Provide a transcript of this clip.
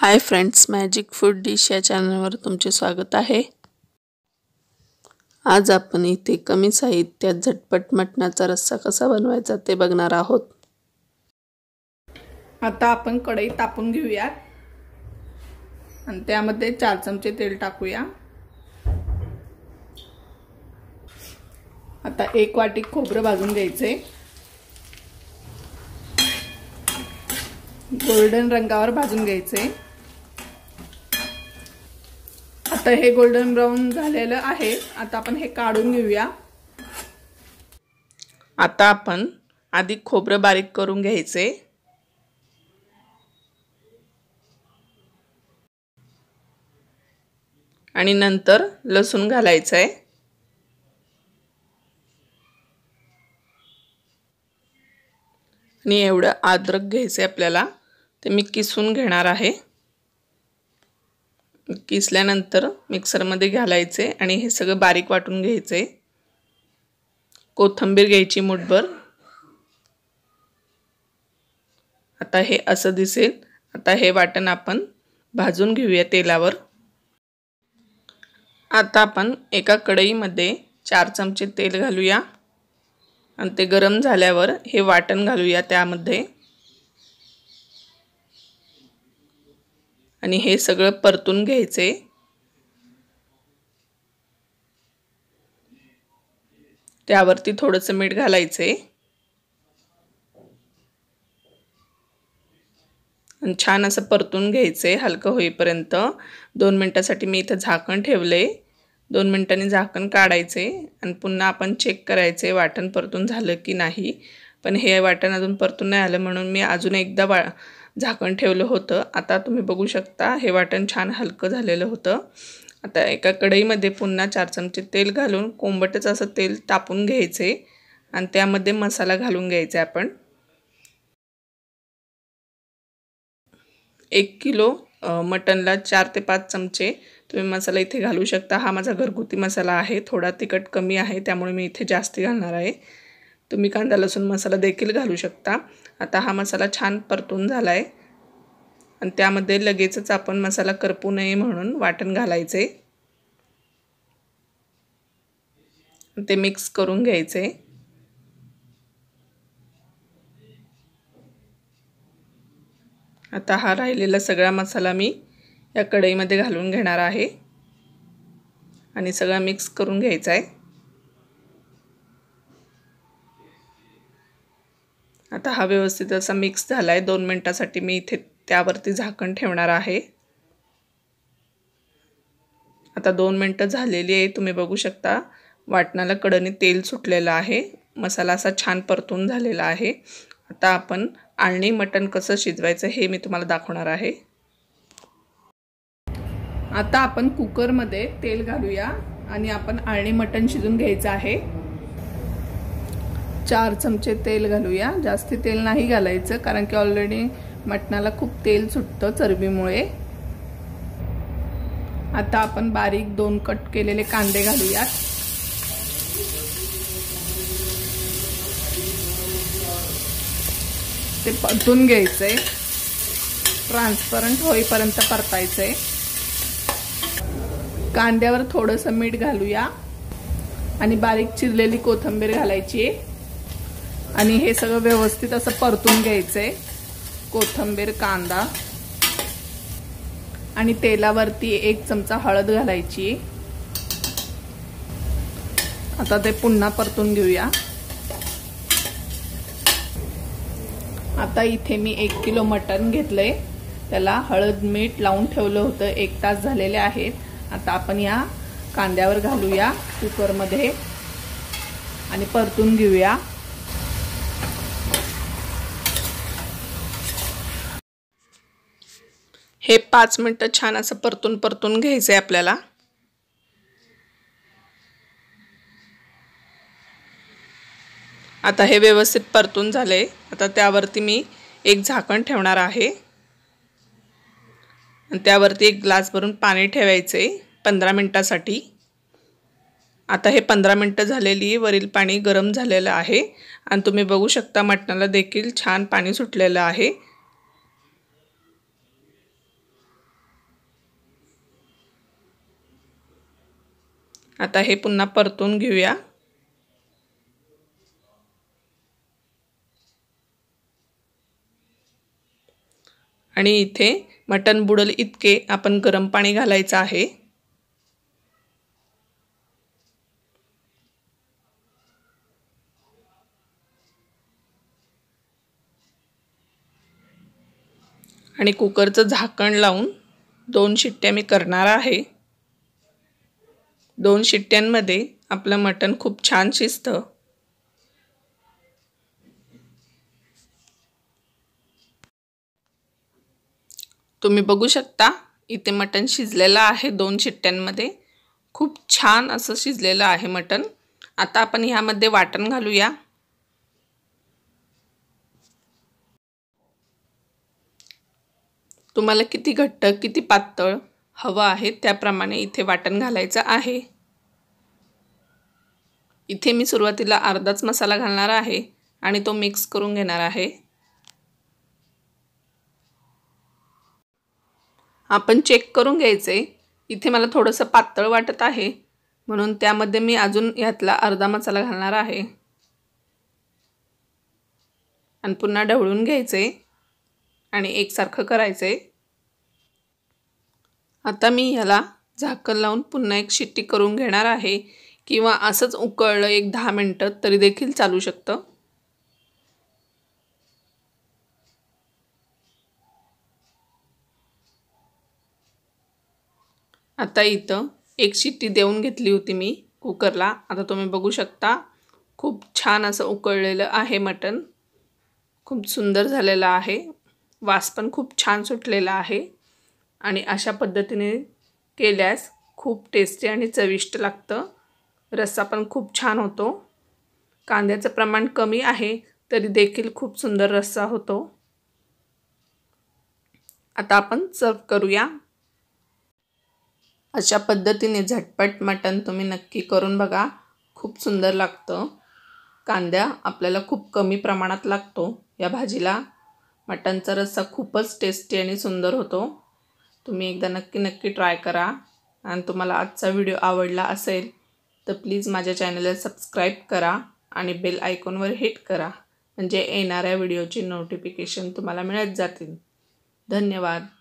हाय friends magic food dish या चॅनलवर तुमचे स्वागत आहे आज आपण इथे कमी साहित्यात झटपट मटणाचा रस्सा कसा बनवायचा ते बघणार आहोत आता आपण कढई तापून घेऊयात आणि त्यामध्ये चार चमचे तेल टाकूया आता एक वाटी खोबरं भाजून घ्यायचे गोल्डन रंगावर भाजून घ्यायचे हे गोल्डन ब्राऊन झालेलं आहे आता आपण हे काढून घेऊया आता आपण आधी खोबरं बारीक करून घ्यायचे आणि नंतर लसूण घालायचं आहे आणि एवढं आद्रक घ्यायचं आहे आपल्याला ते मी किसून घेणार आहे किसल्यानंतर मिक्सरमध्ये घालायचे आणि हे सगळं बारीक वाटून घ्यायचे कोथंबीर घ्यायची मुठभर आता हे असं दिसेल आता हे वाटण आपण भाजून घेऊया तेलावर आता आपण एका कढईमध्ये चार चमचे तेल घालूया आणि ते गरम झाल्यावर हे वाटण घालूया त्यामध्ये आणि हे सगळं परतून घ्यायचे त्यावरती थोडंसं मीठ घालायचं आणि छान असं परतून घ्यायचे हलकं होईपर्यंत दोन मिनटासाठी मी इथं झाकण ठेवले दोन मिनटांनी झाकण काढायचे आणि पुन्हा आपण चेक करायचे वाटण परतून झालं की नाही पण हे वाटण अजून परतून नाही आलं म्हणून मी अजून एकदा वा झाकण ठेवलं होतं आता तुम्ही बघू शकता हे वाटण छान हलकं झालेलं होतं आता एका कढईमध्ये पुन्हा चार चमचे तेल घालून कोंबटच असं तेल तापून घ्यायचे आणि त्यामध्ये मसाला घालून घ्यायचा आपण एक किलो मटणला चार ते पाच चमचे तुम्ही मसाला इथे घालू शकता हा माझा घरगुती मसाला आहे थोडा तिखट कमी आहे त्यामुळे मी इथे जास्ती घालणार आहे तुम्ही कांदा लसूण मसाला देखील घालू शकता आता हा मसाला छान परतून झाला आहे आणि त्यामध्ये लगेचच आपण मसाला करपू नये म्हणून वाटण घालायचे ते मिक्स करून घ्यायचे आता हा राहिलेला सगळा मसाला मी या कढईमध्ये घालून घेणार आहे आणि सगळा मिक्स करून घ्यायचा आहे आता हा व्यवस्थित असा मिक्स झाला आहे दोन मिनटासाठी मी इथे त्यावरती झाकण ठेवणार आहे आता दोन मिनटं झालेली आहे तुम्ही बघू शकता वाटणाला कडने तेल सुटलेलं आहे मसाला असा छान परतून झालेला आहे आता आपण आळणी मटण कसं शिजवायचं हे मी तुम्हाला दाखवणार आहे आता आपण कुकरमध्ये तेल घालूया आणि आपण आळणी मटण शिजून घ्यायचं आहे चार चमचे तेल घालूया जास्त तेल नाही घालायचं कारण की ऑलरेडी मटणाला खूप तेल सुटतं चरबीमुळे आता आपण बारीक दोन कट केलेले कांदे घालूयात ते परतून घ्यायचं आहे ट्रान्सपरंट होईपर्यंत परतायचं आहे कांद्यावर थोडंसं मीठ घालूया आणि बारीक चिरलेली कोथंबीर घालायची आहे आणि हे सगळं व्यवस्थित असं परतून घ्यायचंय कोथंबीर कांदा आणि तेलावरती एक चमचा हळद घालायची आता ते पुन्हा परतून घेऊया आता इथे मी एक किलो मटन घेतलंय त्याला हळद मीठ लावून ठेवलं होतं एक तास झालेले आहेत आता आपण या कांद्यावर घालूया कुकरमध्ये आणि परतून घेऊया हे पाच मिनटं छान असं परतून परतून घ्यायचं आहे आपल्याला आता हे व्यवस्थित परतून झालं आहे आता त्यावरती मी एक झाकण ठेवणार आहे आणि त्यावरती एक ग्लास भरून पाणी ठेवायचं आहे पंधरा मिनटासाठी आता हे पंधरा मिनटं झालेली वरील पाणी गरम झालेलं आहे आणि तुम्ही बघू शकता मटणाला देखील छान पाणी सुटलेलं आहे आता हे पुन्हा परतून घेऊया आणि इथे मटन बुडल इतके आपण गरम पाणी घालायचं आहे आणि कुकरचं झाकण लावून दोन शिट्ट्या मी करणार आहे दोन शिट्ट्यांमध्ये आपलं मटण खूप छान शिजतं तुम्ही बघू शकता इथे मटण शिजलेलं आहे दोन शिट्ट्यांमध्ये खूप छान असं शिजलेलं आहे मटण आता आपण ह्यामध्ये वाटण घालूया तुम्हाला किती घट्ट किती पातळ हवं आहे त्याप्रमाणे इथे वाटण घालायचं आहे इथे मी सुरुवातीला अर्धाच मसाला घालणार आहे आणि तो मिक्स करून घेणार आहे आपण चेक करून घ्यायचे इथे मला थोडंसं पातळ वाटत आहे म्हणून त्यामध्ये मी अजून ह्यातला अर्धा मसाला घालणार आहे आणि पुन्हा ढवळून घ्यायचे आणि एकसारखं आहे आता मी ह्याला झाकण लावून पुन्हा एक शिट्टी करून घेणार आहे किंवा असंच उकळलं एक दहा मिनटं तरी देखील चालू शकतं आता इथं एक शिट्टी देऊन घेतली होती मी कुकरला आता तुम्ही बघू शकता खूप छान असं उकळलेलं आहे मटन खूप सुंदर झालेलं आहे वास पण खूप छान सुटलेला आहे आणि अशा पद्धतीने केल्यास खूप टेस्टी आणि चविष्ट लागतं रस्सा पण खूप छान होतो कांद्याचं प्रमाण कमी आहे तरी देखील खूप सुंदर रस्सा होतो आता आपण सर्व करूया अशा पद्धतीने झटपट मटण तुम्ही नक्की करून बघा खूप सुंदर लागतं कांद्या आपल्याला खूप कमी प्रमाणात लागतो या भाजीला मटणचा रस्सा खूपच टेस्टी आणि सुंदर होतो तुम्ही एकदा नक्की नक्की ट्राय करा आणि तुम्हाला आजचा व्हिडिओ आवडला असेल तर प्लीज माझ्या चॅनलला सबस्क्राईब करा आणि बेल आयकॉनवर हिट करा म्हणजे येणाऱ्या व्हिडिओची नोटिफिकेशन तुम्हाला मिळत जातील धन्यवाद